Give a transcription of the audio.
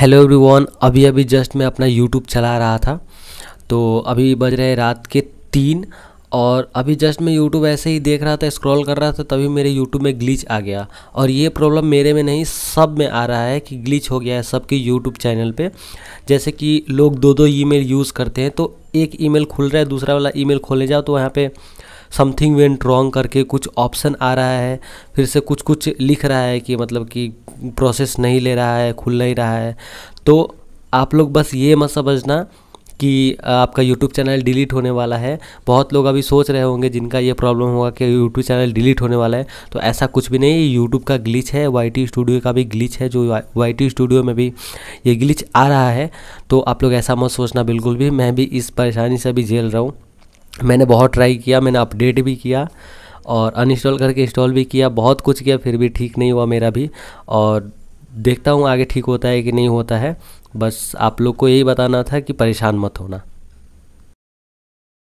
hello everyone अभी अभी just मैं अपना यूट्यूब चला रहा था तो अभी बज रहे रात के तीन और अभी जस्ट मैं यूट्यूब ऐसे ही देख रहा था स्क्रॉल कर रहा था तभी मेरे यूट्यूब में ग्लिच आ गया और ये प्रॉब्लम मेरे में नहीं सब में आ रहा है कि ग्लिच हो गया है सबके यूट्यूब चैनल पे जैसे कि लोग दो दो ई यूज़ करते हैं तो एक ईमेल खुल रहा है दूसरा वाला ईमेल खोले जाओ तो वहाँ पर समथिंग वेंट रॉन्ग करके कुछ ऑप्शन आ रहा है फिर से कुछ कुछ लिख रहा है कि मतलब कि प्रोसेस नहीं ले रहा है खुल नहीं रहा है तो आप लोग बस ये मत समझना कि आपका यूट्यूब चैनल डिलीट होने वाला है बहुत लोग अभी सोच रहे होंगे जिनका ये प्रॉब्लम होगा कि यूट्यूब चैनल डिलीट होने वाला है तो ऐसा कुछ भी नहीं YouTube यूट्यूब का ग्लिच है वाई स्टूडियो का भी ग्लिच है जो वाई स्टूडियो में भी ये ग्लिच आ रहा है तो आप लोग ऐसा मत सोचना बिल्कुल भी मैं भी इस परेशानी से भी झेल रहा हूँ मैंने बहुत ट्राई किया मैंने अपडेट भी किया और अनइंस्टॉल करके इंस्टॉल भी किया बहुत कुछ किया फिर भी ठीक नहीं हुआ मेरा भी और देखता हूँ आगे ठीक होता है कि नहीं होता है बस आप लोग को यही बताना था कि परेशान मत होना